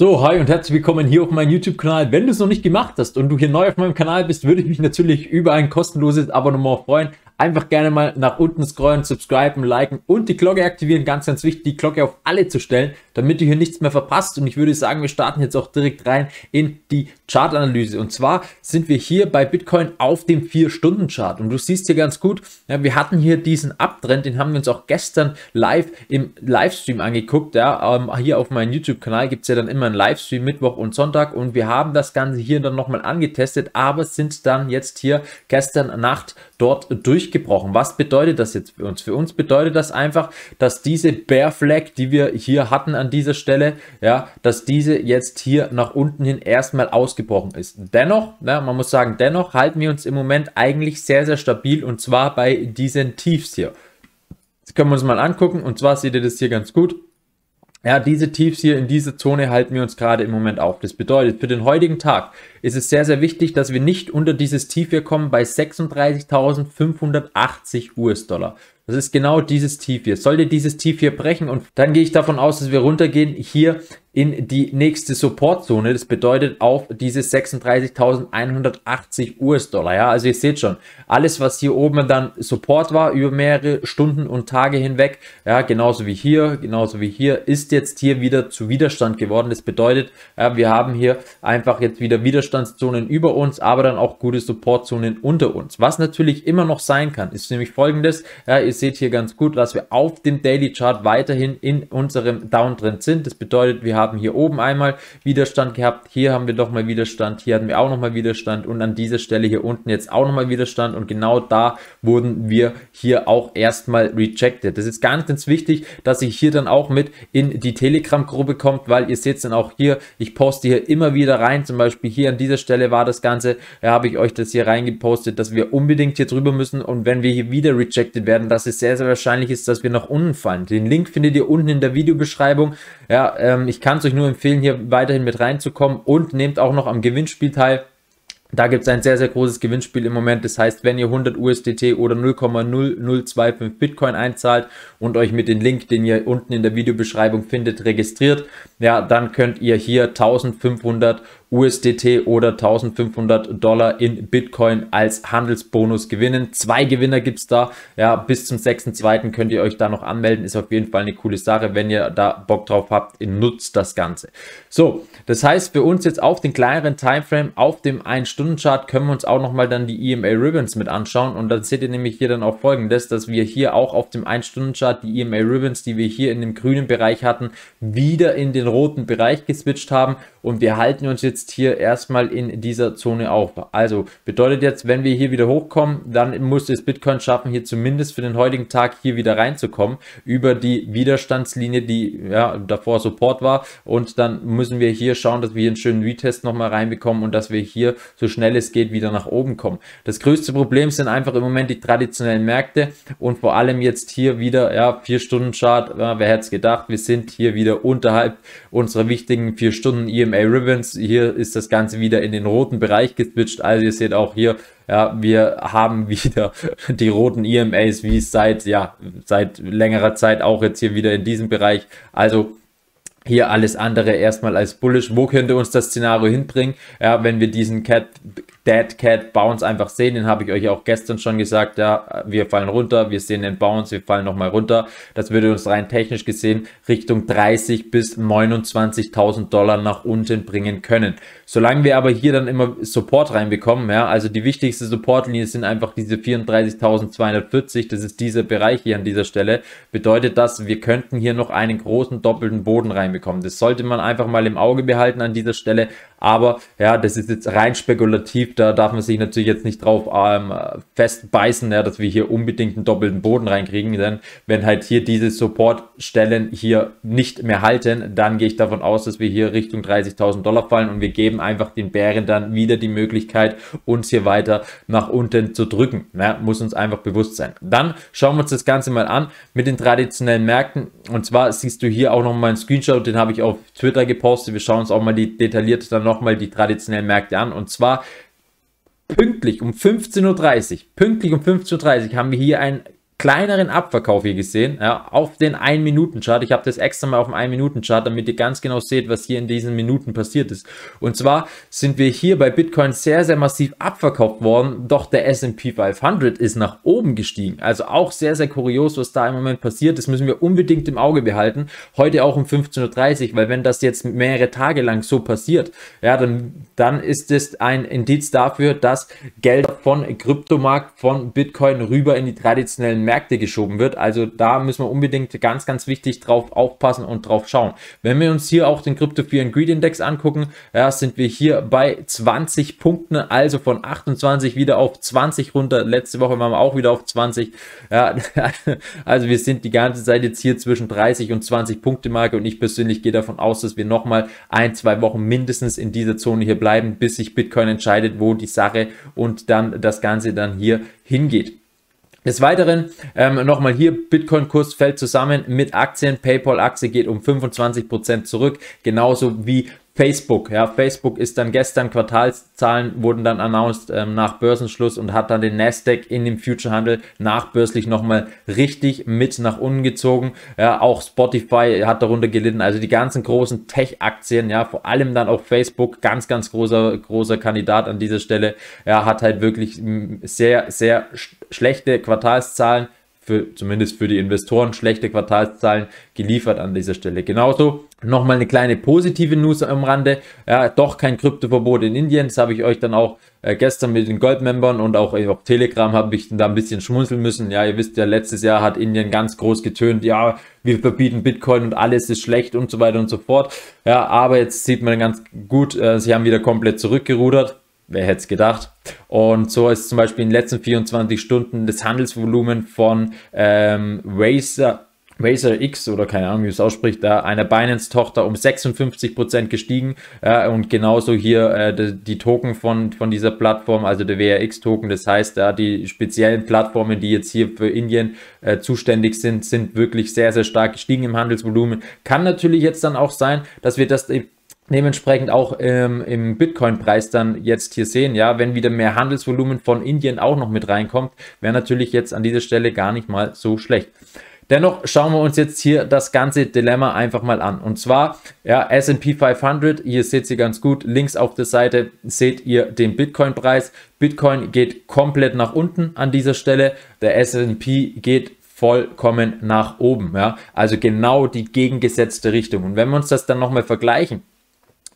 So, hi und herzlich willkommen hier auf meinem YouTube-Kanal. Wenn du es noch nicht gemacht hast und du hier neu auf meinem Kanal bist, würde ich mich natürlich über ein kostenloses Abonnement freuen. Einfach gerne mal nach unten scrollen, subscriben, liken und die Glocke aktivieren. Ganz, ganz wichtig, die Glocke auf alle zu stellen, damit du hier nichts mehr verpasst. Und ich würde sagen, wir starten jetzt auch direkt rein in die Chartanalyse. Und zwar sind wir hier bei Bitcoin auf dem 4-Stunden-Chart. Und du siehst hier ganz gut, ja, wir hatten hier diesen Abtrend, den haben wir uns auch gestern live im Livestream angeguckt. Ja, ähm, hier auf meinem YouTube-Kanal gibt es ja dann immer einen Livestream Mittwoch und Sonntag. Und wir haben das Ganze hier dann nochmal angetestet, aber sind dann jetzt hier gestern Nacht dort durchgegangen durchgebrochen. Was bedeutet das jetzt für uns? Für uns bedeutet das einfach, dass diese Bear Flag, die wir hier hatten an dieser Stelle, ja, dass diese jetzt hier nach unten hin erstmal ausgebrochen ist. Dennoch, ja, ne, man muss sagen, dennoch halten wir uns im Moment eigentlich sehr, sehr stabil und zwar bei diesen Tiefs hier. Das können wir uns mal angucken und zwar seht ihr das hier ganz gut. Ja, diese Tiefs hier in dieser Zone halten wir uns gerade im Moment auf. Das bedeutet, für den heutigen Tag ist es sehr, sehr wichtig, dass wir nicht unter dieses Tief hier kommen bei 36.580 US-Dollar. Das ist genau dieses Tief hier. Sollte dieses Tief hier brechen und dann gehe ich davon aus, dass wir runtergehen hier in die nächste Supportzone. Das bedeutet auf diese 36.180 US-Dollar. Ja, also ihr seht schon, alles was hier oben dann Support war über mehrere Stunden und Tage hinweg, ja, genauso wie hier, genauso wie hier, ist jetzt hier wieder zu Widerstand geworden. Das bedeutet, ja, wir haben hier einfach jetzt wieder Widerstandszonen über uns, aber dann auch gute Supportzonen unter uns. Was natürlich immer noch sein kann, ist nämlich folgendes. Ja, ihr seht hier ganz gut, dass wir auf dem Daily Chart weiterhin in unserem Downtrend sind. Das bedeutet, wir haben haben hier oben einmal Widerstand gehabt, hier haben wir nochmal Widerstand, hier hatten wir auch nochmal Widerstand und an dieser Stelle hier unten jetzt auch nochmal Widerstand und genau da wurden wir hier auch erstmal rejected. Das ist ganz, ganz wichtig, dass ich hier dann auch mit in die Telegram-Gruppe kommt, weil ihr seht dann auch hier, ich poste hier immer wieder rein, zum Beispiel hier an dieser Stelle war das Ganze, da habe ich euch das hier reingepostet, dass wir unbedingt hier drüber müssen und wenn wir hier wieder rejected werden, dass es sehr, sehr wahrscheinlich ist, dass wir nach unten fallen. Den Link findet ihr unten in der Videobeschreibung. Ja, ähm, ich kann kann es euch nur empfehlen, hier weiterhin mit reinzukommen und nehmt auch noch am Gewinnspiel teil. Da gibt es ein sehr, sehr großes Gewinnspiel im Moment. Das heißt, wenn ihr 100 USDT oder 0,0025 Bitcoin einzahlt und euch mit dem Link, den ihr unten in der Videobeschreibung findet, registriert, ja, dann könnt ihr hier 1500 USDT oder 1500 Dollar in Bitcoin als Handelsbonus gewinnen. Zwei Gewinner gibt es da. Ja, bis zum 6.2. könnt ihr euch da noch anmelden. Ist auf jeden Fall eine coole Sache. Wenn ihr da Bock drauf habt, nutzt das Ganze. So, das heißt für uns jetzt auf den kleineren Timeframe, auf dem 1-Stunden-Chart können wir uns auch nochmal dann die EMA Ribbons mit anschauen. Und dann seht ihr nämlich hier dann auch folgendes, dass wir hier auch auf dem 1-Stunden-Chart die EMA Ribbons, die wir hier in dem grünen Bereich hatten, wieder in den roten Bereich geswitcht haben. Und wir halten uns jetzt sitzt hier erstmal in dieser Zone auf. Also bedeutet jetzt, wenn wir hier wieder hochkommen, dann muss es Bitcoin schaffen, hier zumindest für den heutigen Tag hier wieder reinzukommen über die Widerstandslinie, die ja, davor Support war. Und dann müssen wir hier schauen, dass wir hier einen schönen Retest nochmal reinbekommen und dass wir hier so schnell es geht wieder nach oben kommen. Das größte Problem sind einfach im Moment die traditionellen Märkte und vor allem jetzt hier wieder, ja, 4-Stunden-Chart, ja, wer hätte es gedacht, wir sind hier wieder unterhalb unserer wichtigen 4-Stunden-EMA-Ribbons. Hier ist das Ganze wieder in den roten Bereich geswitcht. Also ihr seht auch hier, ja, wir haben wieder die roten EMAs, wie es seit, ja, seit längerer Zeit auch jetzt hier wieder in diesem Bereich. Also hier alles andere erstmal als bullish. Wo könnte uns das Szenario hinbringen? Ja, wenn wir diesen Cat Dead Cat Bounce einfach sehen. Den habe ich euch auch gestern schon gesagt. Ja, wir fallen runter, wir sehen den Bounce, wir fallen nochmal runter. Das würde uns rein technisch gesehen Richtung 30 bis 29.000 Dollar nach unten bringen können. Solange wir aber hier dann immer Support reinbekommen, ja, also die wichtigste Supportlinie sind einfach diese 34.240. Das ist dieser Bereich hier an dieser Stelle. Bedeutet das, wir könnten hier noch einen großen doppelten Boden reinbekommen. Das sollte man einfach mal im Auge behalten an dieser Stelle. Aber ja, das ist jetzt rein spekulativ, da darf man sich natürlich jetzt nicht drauf ähm, festbeißen, ja, dass wir hier unbedingt einen doppelten Boden reinkriegen, denn wenn halt hier diese Supportstellen hier nicht mehr halten, dann gehe ich davon aus, dass wir hier Richtung 30.000 Dollar fallen und wir geben einfach den Bären dann wieder die Möglichkeit, uns hier weiter nach unten zu drücken. Ja, muss uns einfach bewusst sein. Dann schauen wir uns das Ganze mal an mit den traditionellen Märkten und zwar siehst du hier auch nochmal einen Screenshot, den habe ich auf Twitter gepostet. Wir schauen uns auch mal die detailliert dann nochmal die traditionellen Märkte an. Und zwar pünktlich um 15.30 Uhr, pünktlich um 15.30 Uhr haben wir hier ein kleineren Abverkauf hier gesehen, ja, auf den 1-Minuten-Chart. Ich habe das extra mal auf dem 1-Minuten-Chart, damit ihr ganz genau seht, was hier in diesen Minuten passiert ist. Und zwar sind wir hier bei Bitcoin sehr, sehr massiv abverkauft worden, doch der S&P 500 ist nach oben gestiegen. Also auch sehr, sehr kurios, was da im Moment passiert. Das müssen wir unbedingt im Auge behalten. Heute auch um 15.30 Uhr, weil wenn das jetzt mehrere Tage lang so passiert, ja, dann, dann ist es ein Indiz dafür, dass Gelder von Kryptomarkt, von Bitcoin rüber in die traditionellen Märkte geschoben wird. Also da müssen wir unbedingt ganz, ganz wichtig drauf aufpassen und drauf schauen. Wenn wir uns hier auch den Crypto Fear and Greed Index angucken, ja, sind wir hier bei 20 Punkten, also von 28 wieder auf 20 runter. Letzte Woche waren wir auch wieder auf 20. Ja, also wir sind die ganze Zeit jetzt hier zwischen 30 und 20 Punkte Marke und ich persönlich gehe davon aus, dass wir nochmal ein, zwei Wochen mindestens in dieser Zone hier bleiben, bis sich Bitcoin entscheidet, wo die Sache und dann das Ganze dann hier hingeht. Des Weiteren ähm, nochmal hier, Bitcoin-Kurs fällt zusammen mit Aktien, PayPal-Aktie geht um 25% zurück, genauso wie Facebook, ja, Facebook ist dann gestern, Quartalszahlen wurden dann announced ähm, nach Börsenschluss und hat dann den Nasdaq in dem Futurehandel nachbörslich nochmal richtig mit nach unten gezogen. Ja, auch Spotify hat darunter gelitten. Also die ganzen großen Tech-Aktien, ja, vor allem dann auch Facebook, ganz, ganz großer, großer Kandidat an dieser Stelle. Ja, hat halt wirklich sehr, sehr sch schlechte Quartalszahlen für, zumindest für die Investoren schlechte Quartalszahlen geliefert an dieser Stelle. Genauso nochmal eine kleine positive News am Rande. Ja, doch kein Kryptoverbot in Indien. Das habe ich euch dann auch äh, gestern mit den Goldmembern und auch äh, auf Telegram habe ich da ein bisschen schmunzeln müssen. Ja, ihr wisst ja, letztes Jahr hat Indien ganz groß getönt. Ja, wir verbieten Bitcoin und alles ist schlecht und so weiter und so fort. Ja, aber jetzt sieht man ganz gut, äh, sie haben wieder komplett zurückgerudert Wer hätte es gedacht? Und so ist zum Beispiel in den letzten 24 Stunden das Handelsvolumen von ähm, Razer, Razer X oder keine Ahnung, wie es ausspricht, da einer Binance-Tochter um 56% gestiegen äh, und genauso hier äh, die, die, Token von, von dieser Plattform, also der WRX-Token, das heißt, da äh, die speziellen Plattformen, die jetzt hier für Indien äh, zuständig sind, sind wirklich sehr, sehr stark gestiegen im Handelsvolumen. Kann natürlich jetzt dann auch sein, dass wir das dementsprechend auch ähm, im Bitcoin-Preis dann jetzt hier sehen, ja, wenn wieder mehr Handelsvolumen von Indien auch noch mit reinkommt, wäre natürlich jetzt an dieser Stelle gar nicht mal so schlecht. Dennoch schauen wir uns jetzt hier das ganze Dilemma einfach mal an. Und zwar, ja, S&P 500, hier seht ihr ganz gut, links auf der Seite seht ihr den Bitcoin-Preis. Bitcoin geht komplett nach unten an dieser Stelle. Der S&P geht vollkommen nach oben. Ja? Also genau die gegengesetzte Richtung. Und wenn wir uns das dann nochmal vergleichen,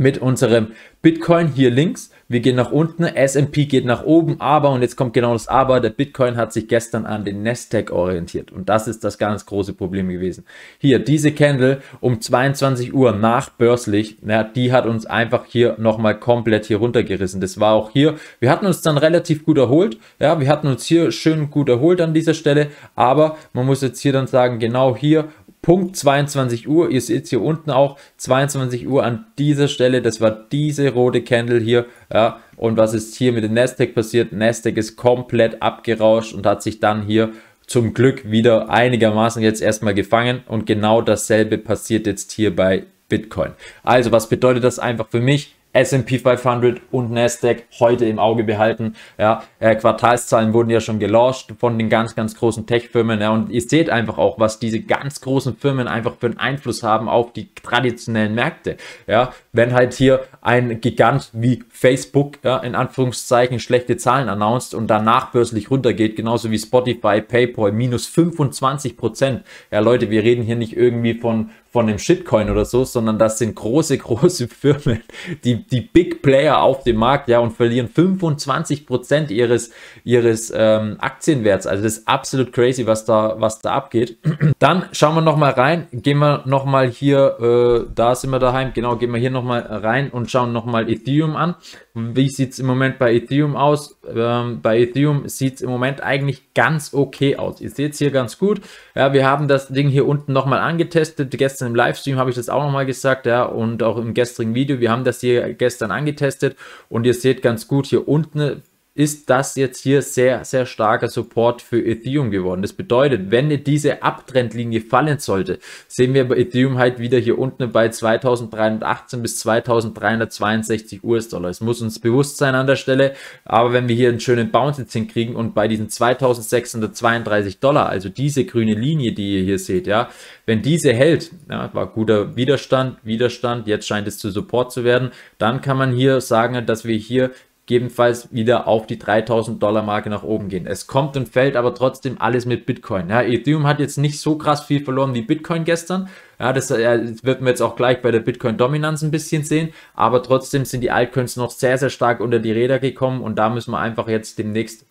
mit unserem Bitcoin hier links. Wir gehen nach unten, S&P geht nach oben, aber, und jetzt kommt genau das Aber, der Bitcoin hat sich gestern an den Nasdaq orientiert und das ist das ganz große Problem gewesen. Hier, diese Candle um 22 Uhr nachbörslich, na, die hat uns einfach hier nochmal komplett hier runtergerissen. Das war auch hier, wir hatten uns dann relativ gut erholt, ja, wir hatten uns hier schön gut erholt an dieser Stelle, aber man muss jetzt hier dann sagen, genau hier Punkt 22 Uhr. Ihr seht es hier unten auch, 22 Uhr an dieser Stelle. Das war diese rote Candle hier. Ja. Und was ist hier mit dem Nasdaq passiert? Nasdaq ist komplett abgerauscht und hat sich dann hier zum Glück wieder einigermaßen jetzt erstmal gefangen. Und genau dasselbe passiert jetzt hier bei Bitcoin. Also was bedeutet das einfach für mich? S&P 500 und Nasdaq heute im Auge behalten. Ja, äh, Quartalszahlen wurden ja schon gelauscht von den ganz, ganz großen Tech-Firmen. Ja, und ihr seht einfach auch, was diese ganz großen Firmen einfach für einen Einfluss haben auf die traditionellen Märkte. Ja, wenn halt hier ein Gigant wie Facebook ja, in Anführungszeichen schlechte Zahlen announced und danach börslich runtergeht, genauso wie Spotify, PayPal minus 25 Prozent. Ja, Leute, wir reden hier nicht irgendwie von von einem Shitcoin oder so, sondern das sind große, große Firmen, die, die Big Player auf dem Markt, ja, und verlieren 25 Prozent ihres, ihres ähm, Aktienwerts. Also das ist absolut crazy, was da, was da abgeht. Dann schauen wir nochmal rein, gehen wir nochmal hier, äh, da sind wir daheim, genau, gehen wir hier nochmal rein und schauen nochmal Ethereum an. Wie sieht es im Moment bei Ethereum aus? Ähm, bei Ethereum sieht es im Moment eigentlich ganz okay aus. Ihr seht es hier ganz gut. Ja, wir haben das Ding hier unten nochmal angetestet. Gestern im Livestream habe ich das auch nochmal gesagt, ja, und auch im gestrigen Video. Wir haben das hier gestern angetestet und ihr seht ganz gut hier unten ist das jetzt hier sehr, sehr starker Support für Ethereum geworden. Das bedeutet, wenn diese Abtrendlinie fallen sollte, sehen wir bei Ethereum halt wieder hier unten bei 2318 bis 2362 US-Dollar. Es muss uns bewusst sein an der Stelle, aber wenn wir hier einen schönen Bounce jetzt hinkriegen und bei diesen 2632 Dollar, also diese grüne Linie, die ihr hier seht, ja, wenn diese hält, ja, war guter Widerstand, Widerstand, jetzt scheint es zu Support zu werden, dann kann man hier sagen, dass wir hier gegebenenfalls wieder auf die 3000 Dollar Marke nach oben gehen. Es kommt und fällt aber trotzdem alles mit Bitcoin. Ja, Ethereum hat jetzt nicht so krass viel verloren wie Bitcoin gestern. Ja, äh, das, wird man jetzt auch gleich bei der Bitcoin-Dominanz ein bisschen sehen. Aber trotzdem sind die Altcoins noch sehr, sehr stark unter die Räder gekommen und da müssen wir einfach jetzt demnächst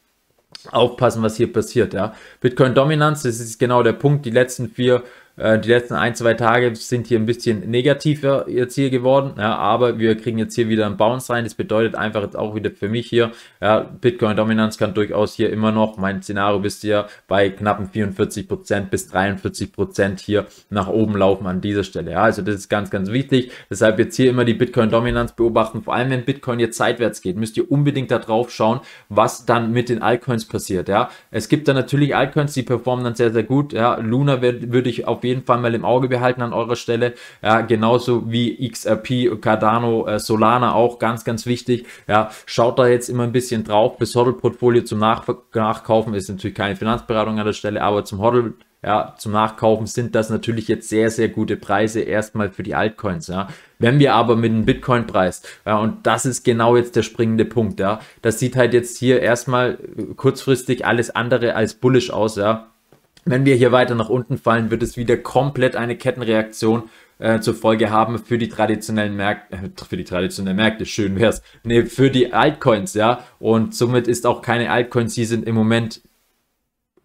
aufpassen, was hier passiert. Ja. Bitcoin-Dominanz, das ist genau der Punkt. Die letzten vier äh, die letzten ein, zwei Tage sind hier ein bisschen negativer jetzt hier geworden, ja, aber wir kriegen jetzt hier wieder einen Bounce rein. Das bedeutet einfach jetzt auch wieder für mich hier, ja, Bitcoin-Dominanz kann durchaus hier immer noch, mein Szenario bist ja bei knappen 44% bis 43% hier nach oben laufen an dieser Stelle. Ja, also das ist ganz, ganz wichtig. Deshalb jetzt hier immer die Bitcoin-Dominanz beobachten. Vor allem, wenn Bitcoin jetzt seitwärts geht, müsst ihr unbedingt da drauf schauen, was dann mit den Altcoins passiert. Ja, es gibt da natürlich Altcoins, die performen dann sehr, sehr gut. Ja, Luna würde ich auf jeden jeden Fall mal im Auge behalten an eurer Stelle. Ja, genauso wie XRP, Cardano, äh, Solana auch ganz, ganz wichtig. Ja, schaut da jetzt immer ein bisschen drauf. Bis Hodl-Portfolio zum Nach Nachkaufen ist natürlich keine Finanzberatung an der Stelle, aber zum Hodl ja, zum Nachkaufen sind das natürlich jetzt sehr, sehr gute Preise erstmal für die Altcoins, ja. Wenn wir aber mit dem Bitcoin-Preis, ja, und das ist genau jetzt der springende Punkt, ja, das sieht halt jetzt hier erstmal kurzfristig alles andere als bullisch aus, ja wenn wir hier weiter nach unten fallen, wird es wieder komplett eine Kettenreaktion äh, zur Folge haben für die traditionellen Märkte, äh, für die traditionellen Märkte, schön wär's, Ne, für die Altcoins, ja. Und somit ist auch keine Altcoins, die sind im Moment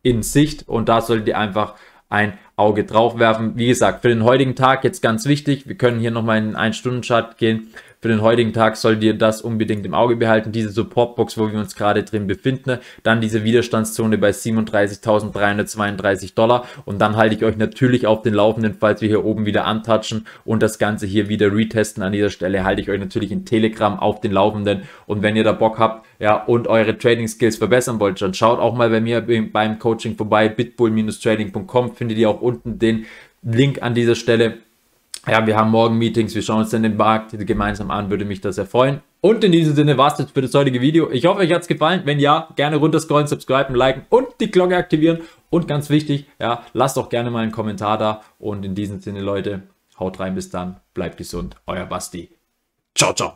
in Sicht und da solltet ihr einfach ein Auge drauf werfen. Wie gesagt, für den heutigen Tag jetzt ganz wichtig. Wir können hier nochmal in einen 1-Stunden-Chart gehen. Für den heutigen Tag solltet ihr das unbedingt im Auge behalten. Diese Supportbox, wo wir uns gerade drin befinden. Dann diese Widerstandszone bei 37.332 Dollar. Und dann halte ich euch natürlich auf den Laufenden, falls wir hier oben wieder antatschen und das Ganze hier wieder retesten. An dieser Stelle halte ich euch natürlich in Telegram auf den Laufenden. Und wenn ihr da Bock habt, ja, und eure Trading Skills verbessern wollt, dann schaut auch mal bei mir beim Coaching vorbei. bitbull-trading.com findet ihr auch unten den Link an dieser Stelle. Ja, wir haben morgen Meetings, wir schauen uns dann den Markt gemeinsam an, würde mich das sehr freuen. Und in diesem Sinne war es jetzt für das heutige Video. Ich hoffe, euch hat es gefallen. Wenn ja, gerne runterscrollen, subscriben, liken und die Glocke aktivieren. Und ganz wichtig, ja, lasst auch gerne mal einen Kommentar da. Und in diesem Sinne, Leute, haut rein, bis dann, bleibt gesund, euer Basti. Ciao, ciao.